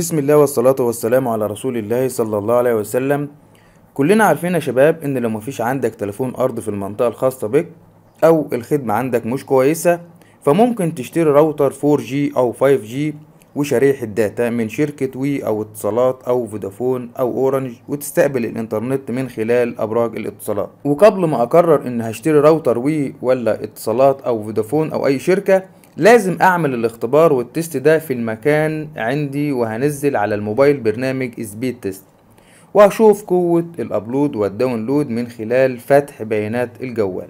بسم الله والصلاة والسلام على رسول الله صلى الله عليه وسلم كلنا عارفين يا شباب ان لو مفيش عندك تليفون ارض في المنطقة الخاصة بك او الخدمة عندك مش كويسة فممكن تشتري راوتر 4G او 5G وشريحة داتا من شركة وي او اتصالات او فودافون او اورنج وتستقبل الانترنت من خلال ابراج الاتصالات وقبل ما اقرر ان هشتري راوتر وي ولا اتصالات او فودافون او اي شركة لازم اعمل الاختبار والتست ده في المكان عندي وهنزل على الموبايل برنامج سبيد تيست وهشوف قوة الابلود والداونلود من خلال فتح بيانات الجوال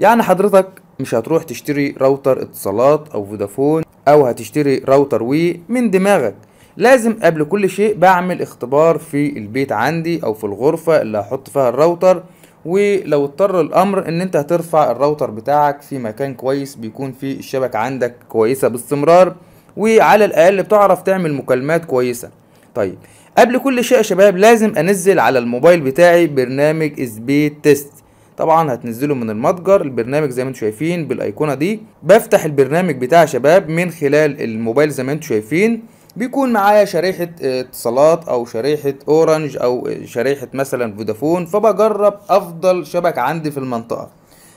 يعني حضرتك مش هتروح تشتري راوتر اتصالات او فودافون او هتشتري راوتر وي من دماغك لازم قبل كل شيء بعمل اختبار في البيت عندي او في الغرفة اللي هحط فيها الراوتر ولو اضطر الامر ان انت هترفع الراوتر بتاعك في مكان كويس بيكون فيه الشبكة عندك كويسة باستمرار وعلى الاقل بتعرف تعمل مكالمات كويسة طيب قبل كل شيء يا شباب لازم انزل على الموبايل بتاعي برنامج سبيد تيست طبعا هتنزله من المتجر البرنامج زي ما انتم شايفين بالايقونه دي بفتح البرنامج بتاع شباب من خلال الموبايل زي ما انتم شايفين بيكون معايا شريحة آه، اتصالات او شريحة اورنج او آه، شريحة مثلا فودافون فبجرب افضل شبكة عندي في المنطقة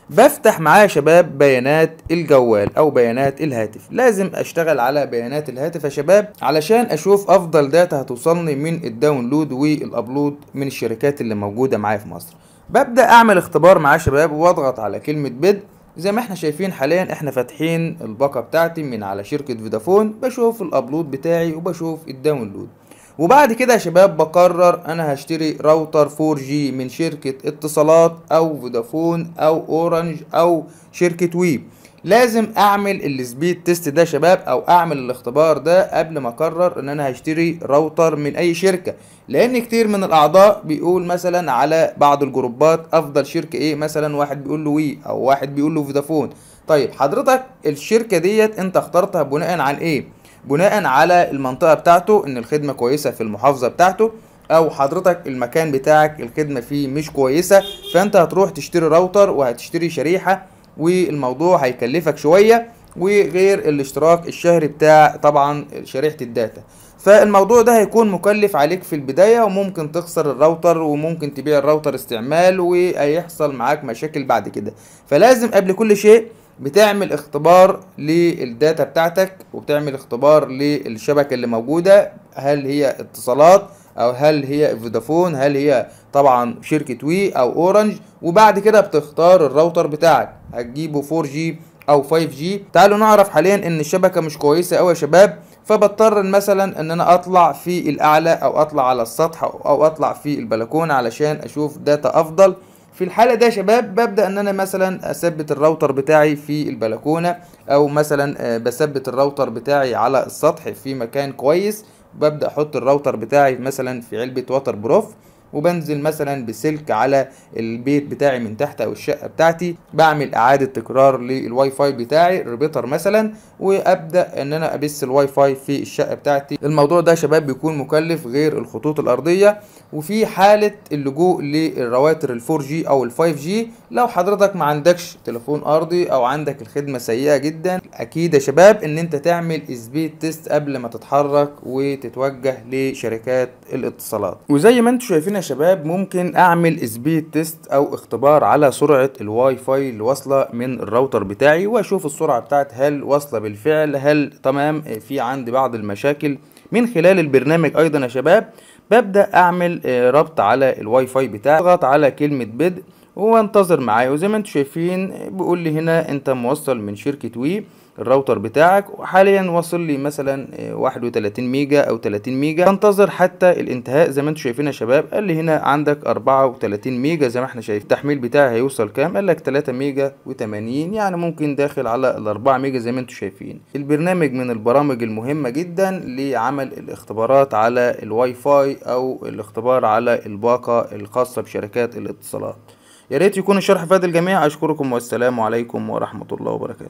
بفتح معايا شباب بيانات الجوال او بيانات الهاتف لازم اشتغل على بيانات الهاتف يا شباب علشان اشوف افضل داتا هتوصلني من الداونلود والابلود من الشركات اللي موجودة معايا في مصر ببدأ اعمل اختبار معايا شباب واضغط على كلمة بدء زي ما احنا شايفين حاليا احنا فاتحين الباقة بتاعتي من على شركة فودافون بشوف الابلود بتاعي وبشوف الداونلود وبعد كده يا شباب بقرر انا هشتري راوتر 4G من شركة اتصالات او فودافون او اورنج او شركة ويب لازم اعمل السبيد تيست ده شباب او اعمل الاختبار ده قبل ما اقرر ان انا هشتري راوتر من اي شركه لان كتير من الاعضاء بيقول مثلا على بعض الجروبات افضل شركه ايه مثلا واحد بيقول له وي او واحد بيقول له فودافون طيب حضرتك الشركه ديت انت اخترتها بناء عن ايه بناء على المنطقه بتاعته ان الخدمه كويسه في المحافظه بتاعته او حضرتك المكان بتاعك الخدمه فيه مش كويسه فانت هتروح تشتري راوتر وهتشتري شريحه والموضوع هيكلفك شويه وغير الاشتراك الشهري بتاع طبعا شريحه الداتا فالموضوع ده هيكون مكلف عليك في البداية وممكن تخسر الراوتر وممكن تبيع الراوتر استعمال وهيحصل معاك مشاكل بعد كده فلازم قبل كل شيء بتعمل اختبار للداتا بتاعتك وبتعمل اختبار للشبكة اللي موجودة هل هي اتصالات او هل هي فودافون هل هي طبعا شركه وي او اورنج وبعد كده بتختار الراوتر بتاعك هتجيبه 4G او 5G تعالوا نعرف حاليا ان الشبكه مش كويسه او يا شباب فبضطر مثلا ان انا اطلع في الاعلى او اطلع على السطح او اطلع في البلكونه علشان اشوف داتا افضل في الحالة ده يا شباب ببدأ ان انا مثلا اثبت الراوتر بتاعي في البلكونة او مثلا آه، بثبت الراوتر بتاعي على السطح في مكان كويس ببدا احط الراوتر بتاعي مثلا في علبه واتر بروف وبنزل مثلا بسلك على البيت بتاعي من تحت او الشقه بتاعتي بعمل اعاده تكرار للواي فاي بتاعي الريبيتر مثلا وابدا ان انا ابث الواي فاي في الشقه بتاعتي الموضوع ده شباب بيكون مكلف غير الخطوط الارضيه وفي حاله اللجوء للرواتر ال4 جي او ال5 جي لو حضرتك ما عندكش تليفون ارضي او عندك الخدمه سيئه جدا اكيد يا شباب ان انت تعمل سبيد تيست قبل ما تتحرك وتتوجه لشركات الاتصالات وزي ما انتم شايفين يا شباب ممكن اعمل سبيد تيست او اختبار على سرعة الواي فاي اللي واصلة من الراوتر بتاعي واشوف السرعة بتاعت هل واصلة بالفعل هل تمام آه، في عندي بعض المشاكل من خلال البرنامج ايضا يا شباب ببدأ اعمل آه، ربط على الواي فاي بتاعي اضغط على كلمة بدء وانتظر معايا وزي ما انتم شايفين آه، بيقول لي هنا انت موصل من شركة وي الراوتر بتاعك حاليا واصل لي مثلا 31 آه، ميجا او 30 ميجا انتظر حتى الانتهاء زي ما انتم شايفين يا شباب قال لي هنا عندك 34 ميجا زي ما احنا شايفين التحميل بتاعي هيوصل كام قال لك 3 ميجا و80 يعني ممكن داخل على ال 4 ميجا زي ما انتم شايفين البرنامج من البرامج المهمه جدا لعمل الاختبارات على الواي فاي او الاختبار على الباقه الخاصه بشركات الاتصالات يا ريت يكون الشرح فاد الجميع اشكركم والسلام عليكم ورحمه الله وبركاته